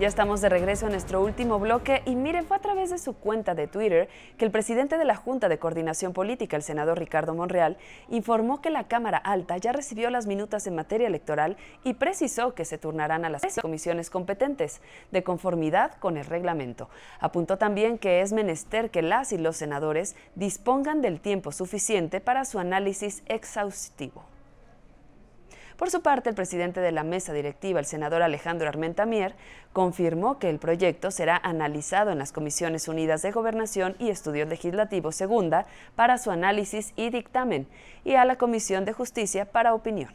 Ya estamos de regreso en nuestro último bloque y miren, fue a través de su cuenta de Twitter que el presidente de la Junta de Coordinación Política, el senador Ricardo Monreal, informó que la Cámara Alta ya recibió las minutas en materia electoral y precisó que se turnarán a las comisiones competentes, de conformidad con el reglamento. Apuntó también que es menester que las y los senadores dispongan del tiempo suficiente para su análisis exhaustivo. Por su parte, el presidente de la mesa directiva, el senador Alejandro Armentamier, confirmó que el proyecto será analizado en las Comisiones Unidas de Gobernación y Estudios Legislativos Segunda para su análisis y dictamen y a la Comisión de Justicia para opinión.